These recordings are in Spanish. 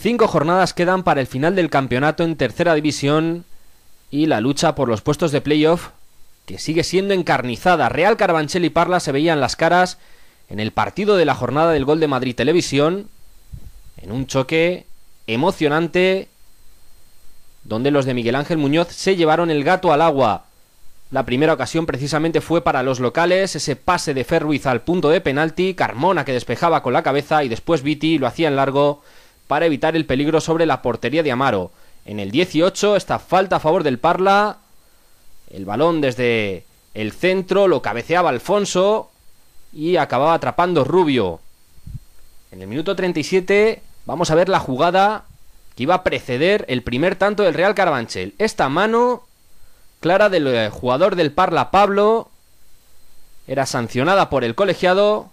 Cinco jornadas quedan para el final del campeonato en tercera división y la lucha por los puestos de playoff que sigue siendo encarnizada. Real Carabanchel y Parla se veían las caras en el partido de la jornada del Gol de Madrid Televisión en un choque emocionante donde los de Miguel Ángel Muñoz se llevaron el gato al agua. La primera ocasión precisamente fue para los locales, ese pase de Ferruiz al punto de penalti, Carmona que despejaba con la cabeza y después Viti lo hacía en largo para evitar el peligro sobre la portería de Amaro. En el 18, esta falta a favor del Parla. El balón desde el centro, lo cabeceaba Alfonso y acababa atrapando Rubio. En el minuto 37 vamos a ver la jugada que iba a preceder el primer tanto del Real Carabanchel. Esta mano clara del eh, jugador del Parla Pablo era sancionada por el colegiado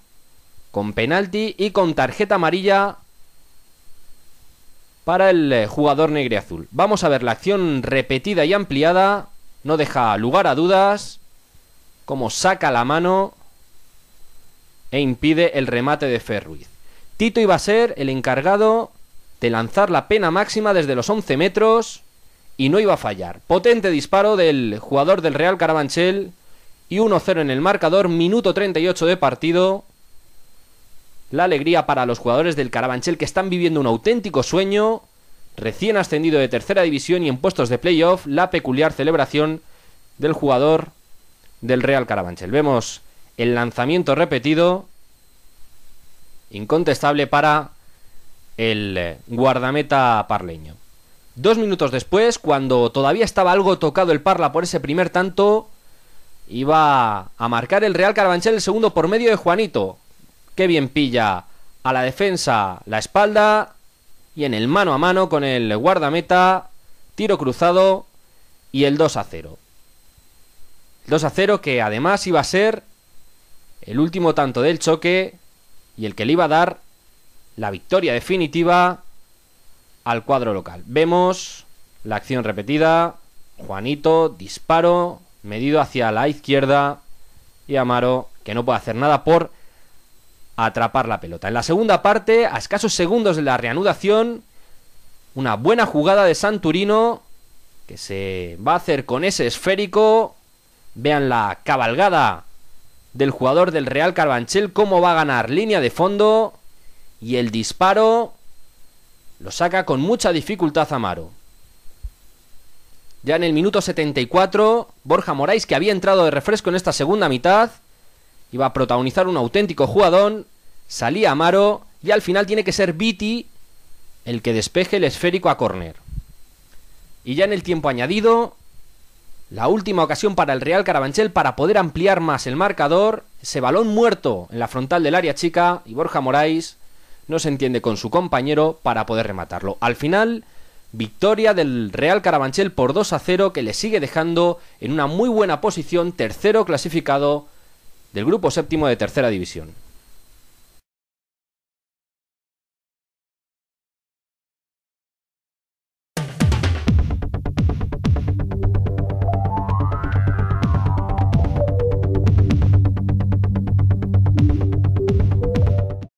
con penalti y con tarjeta amarilla para el eh, jugador azul. Vamos a ver la acción repetida y ampliada. No deja lugar a dudas. Como saca la mano e impide el remate de Ferruiz. Tito iba a ser el encargado de lanzar la pena máxima desde los 11 metros y no iba a fallar. Potente disparo del jugador del Real Carabanchel y 1-0 en el marcador, minuto 38 de partido la alegría para los jugadores del Carabanchel que están viviendo un auténtico sueño. Recién ascendido de tercera división y en puestos de playoff, la peculiar celebración del jugador del Real Carabanchel. Vemos el lanzamiento repetido, incontestable para el eh, guardameta parleño. Dos minutos después, cuando todavía estaba algo tocado el Parla por ese primer tanto, iba a marcar el Real Carabanchel el segundo por medio de Juanito. Qué bien pilla a la defensa la espalda. Y en el mano a mano con el guardameta. Tiro cruzado. Y el 2 a 0. 2 a 0 que además iba a ser el último tanto del choque y el que le iba a dar la victoria definitiva al cuadro local. Vemos la acción repetida, Juanito, disparo, medido hacia la izquierda y Amaro que no puede hacer nada por atrapar la pelota. En la segunda parte, a escasos segundos de la reanudación, una buena jugada de Santurino que se va a hacer con ese esférico. Vean la cabalgada del jugador del Real Carbanchel, cómo va a ganar línea de fondo y el disparo lo saca con mucha dificultad Amaro. Ya en el minuto 74, Borja Moraes, que había entrado de refresco en esta segunda mitad, iba a protagonizar un auténtico jugadón, salía Amaro y al final tiene que ser Viti el que despeje el esférico a córner. Y ya en el tiempo añadido, la última ocasión para el Real Carabanchel para poder ampliar más el marcador, ese balón muerto en la frontal del área chica y Borja Moraes no se entiende con su compañero para poder rematarlo. Al final, victoria del Real Carabanchel por 2 a 0 que le sigue dejando en una muy buena posición, tercero clasificado del grupo séptimo de tercera división.